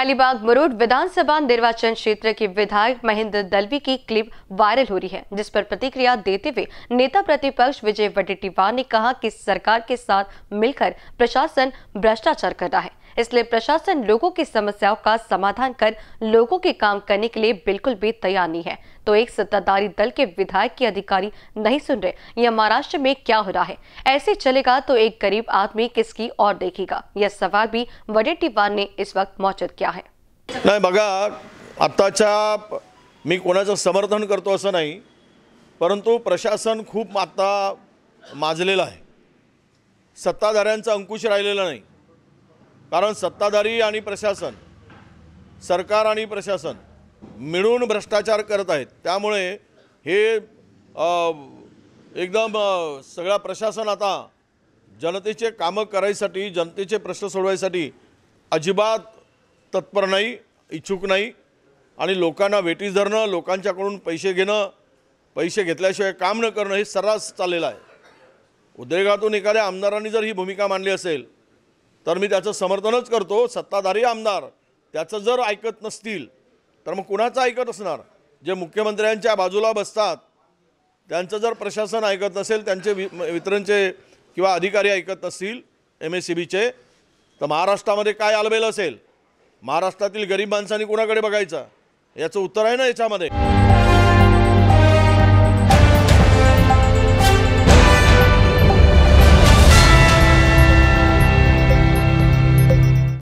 अलीबाग मरूड विधानसभा निर्वाचन क्षेत्र के विधायक महेंद्र दलवी की क्लिप वायरल हो रही है जिस पर प्रतिक्रिया देते हुए नेता प्रतिपक्ष विजय वडेटीवार ने कहा कि सरकार के साथ मिलकर प्रशासन भ्रष्टाचार कर रहा है इसलिए प्रशासन लोगों की समस्याओं का समाधान कर लोगों के काम करने के लिए बिल्कुल भी तैयार नहीं है तो एक सत्ताधारी दल के विधायक के अधिकारी नहीं सुन रहे यह महाराष्ट्र में क्या हो रहा है ऐसे चलेगा तो एक गरीब आदमी किसकी और देखेगा यह सवाल भी वडेटीवार ने इस वक्त मौजूद किया है नहीं मी को समर्थन करते नहीं परंतु प्रशासन खूब आता मजले सत्ताधा अंकुश राहिलेला कारण सत्ताधारी आणि प्रशासन सरकार आणि प्रशासन मिळून भ्रष्टाचार करत आहेत त्यामुळे हे एकदम सगळा प्रशासन आता जनतेचे कामं करायसाठी जनतेचे प्रश्न सोडवायसाठी अजिबात तत्पर नाही इच्छुक नाही आणि लोकांना वेटी धरणं लोकांच्याकडून पैसे घेणं पैसे घेतल्याशिवाय काम न करणं हे सर्रास चाललेलं आहे उद्रेगातून एखाद्या आमदारांनी जर ही भूमिका मांडली असेल तर मी त्याचं समर्थनच करतो सत्ताधारी आमदार त्याचं जर ऐकत नसतील तर मग कुणाचं ऐकत असणार जे मुख्यमंत्र्यांच्या बाजूला बसतात त्यांचं जर प्रशासन ऐकत नसेल त्यांचे वि वितरणचे किंवा अधिकारी ऐकत नसतील एम एस सी बीचे तर महाराष्ट्रामध्ये काय आलबेल असेल महाराष्ट्रातील गरीब माणसांनी कुणाकडे बघायचं याचं उत्तर आहे ना याच्यामध्ये